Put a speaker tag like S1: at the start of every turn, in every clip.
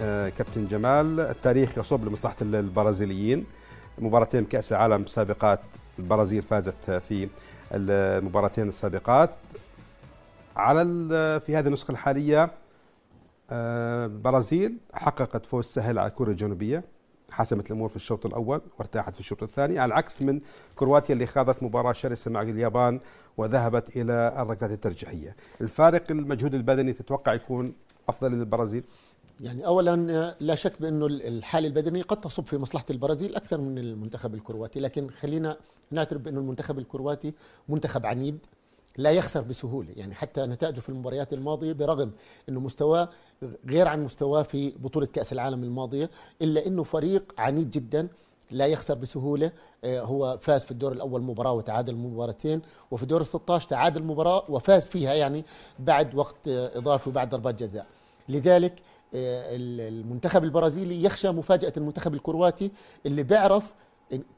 S1: آه، كابتن جمال التاريخ يصب لمصلحة البرازيليين مباراتين كأس العالم سابقات البرازيل فازت في المباراتين السابقات على في هذه النسخة الحالية البرازيل آه، حققت فوز سهل على كوريا الجنوبية حسمت الامور في الشوط الاول وارتاحت في الشوط الثاني على العكس من كرواتيا اللي خاضت مباراه شرسه مع اليابان وذهبت الى الركلات
S2: الترجيحيه الفارق المجهود البدني تتوقع يكون افضل للبرازيل يعني اولا آه، لا شك بانه الحاله البدنيه قد تصب في مصلحه البرازيل اكثر من المنتخب الكرواتي لكن خلينا نعترف بانه المنتخب الكرواتي منتخب عنيد لا يخسر بسهوله يعني حتى نتائجه في المباريات الماضيه برغم انه مستواه غير عن مستواه في بطوله كاس العالم الماضيه الا انه فريق عنيد جدا لا يخسر بسهوله آه، هو فاز في الدور الاول مباراه وتعادل مباراتين وفي دور ال 16 تعادل مباراه وفاز فيها يعني بعد وقت آه، اضافي وبعد ضربات جزاء لذلك آه، المنتخب البرازيلي يخشى مفاجاه المنتخب الكرواتي اللي بيعرف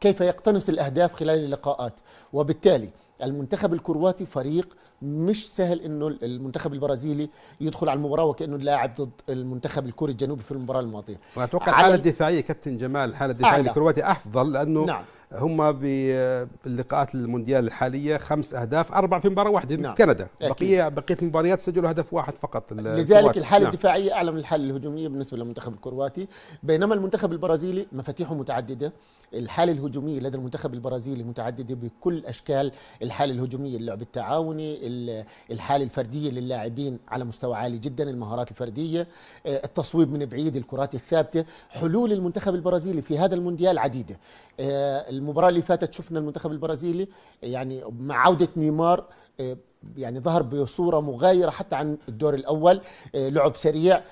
S2: كيف يقتنص الاهداف خلال اللقاءات وبالتالي المنتخب الكرواتي فريق مش سهل انه المنتخب البرازيلي يدخل على المباراه وكانه لاعب ضد المنتخب الكوري الجنوبي في المباراه الماضيه واتوقع الحاله الدفاعيه كابتن جمال الحاله الدفاعيه الكرواتي افضل لانه نعم.
S1: هم باللقاءات المونديال الحاليه خمس اهداف اربع في مباراه واحده نعم. كندا بقيه بقيه المباريات سجلوا هدف واحد فقط لذلك الكرواتي. الحاله نعم.
S2: الدفاعيه اعلى من الحاله الهجوميه بالنسبه للمنتخب الكرواتي بينما المنتخب البرازيلي مفاتيحه متعدده الحاله الهجوميه لدى المنتخب البرازيلي متعدده بكل اشكال الحاله الهجوميه اللعب التعاوني الحاله الفرديه للاعبين على مستوى عالي جدا المهارات الفرديه آه، التصويب من بعيد الكرات الثابته حلول المنتخب البرازيلي في هذا المونديال عديده آه، المباراه اللي فاتت شفنا المنتخب البرازيلي يعني مع عوده نيمار آه، يعني ظهر بصوره مغايره حتى عن الدور الاول آه، لعب سريع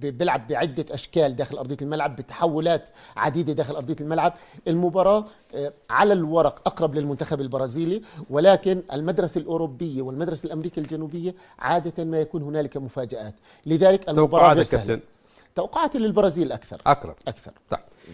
S2: بيلعب بعده اشكال داخل ارضيه الملعب بتحولات عديده داخل ارضيه الملعب المباراه آه، على الورق اقرب للمنتخب البرازيلي ولكن المدرسه الاوروبيه والمدرسه الامريكيه الجنوبيه عاده ما يكون هنالك مفاجات لذلك المباراه توقعاتك كابتن توقعاتي للبرازيل اكثر اقرب اكثر طيب